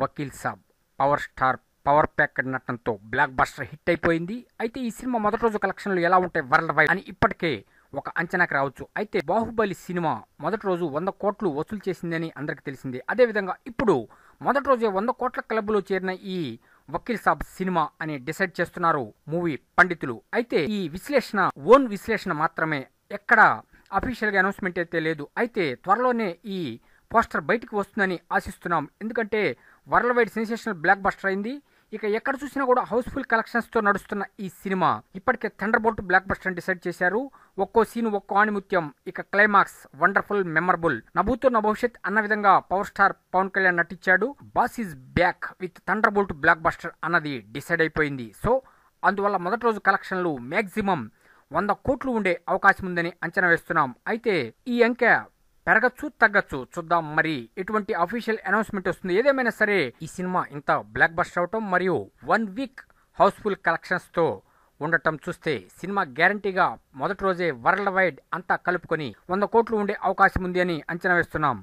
Vakeel Saab power star power pack నటనతో blockbuster hit అయిపోయింది అయితే ఈ సినిమా మొదటి రోజు కలెక్షన్లు ఎలా ఉంటాయి వరల్డ్ వైడ్ అని ఇప్పటికే ఒక అంచనాకి రావచ్చు అయితే బాహుబలి సినిమా మొదటి రోజు వంద కోట్లు వసూలు చేసిందని అందరికీ తెలిసింది అదేవిధంగా ఇప్పుడు మొదటి రోజే వంద కోట్ల క్లబ్లో చేరిన ఈ వకీల్ సాబ్ సినిమా అని డిసైడ్ చేస్తున్నారు మూవీ పండితులు అయితే ఈ విశ్లేషణ ఓన్ విశ్లేషణ మాత్రమే ఎక్కడ అఫీషియల్గా అనౌన్స్మెంట్ అయితే లేదు అయితే త్వరలోనే ఈ పోస్టర్ బయటికి వస్తుందని ఆశిస్తున్నాం ఎందుకంటే worldwide sensational blockbuster అయింది ఇక ఎక్కడ చూసినా కూడా హౌస్ఫుల్ కలెక్షన్స్తో నడుస్తున్న ఈ సినిమా ఇప్పటికే thunderbolt blockbuster decide చేశారు ఒక్కో సీన్ ఒక్కో ఆణిముత్యం ఇక క్లైమాక్స్ వండర్ఫుల్ మెమరబుల్ నభూతో నా భవిష్యత్ అన్న విధంగా పవర్ స్టార్ పవన్ కళ్యాణ్ నటించాడు boss is back with thunderbolt blockbuster అన్నది డిసైడ్ అయిపోయింది సో అందువల్ల మొదటి రోజు కలెక్షన్లు మ్యాక్సిమం వంద కోట్లు ఉండే అవకాశం ఉందని అంచనా వేస్తున్నాం అయితే ఈ అంకె పెరగచ్చు తగ్గచ్చు చూద్దాం మరి ఎటువంటి అఫీషియల్ అనౌన్స్మెంట్ వస్తుంది ఏదేమైనా సరే ఈ సినిమా ఇంత బ్లాక్ బస్ట్ అవటం మరియు వన్ వీక్ హౌస్ఫుల్ తో ఉండటం చూస్తే సినిమా గ్యారంటీగా మొదటి రోజే వరల్డ్ వైడ్ అంతా కలుపుకొని వంద కోట్లు ఉండే అవకాశం ఉంది అని అంచనా వేస్తున్నాం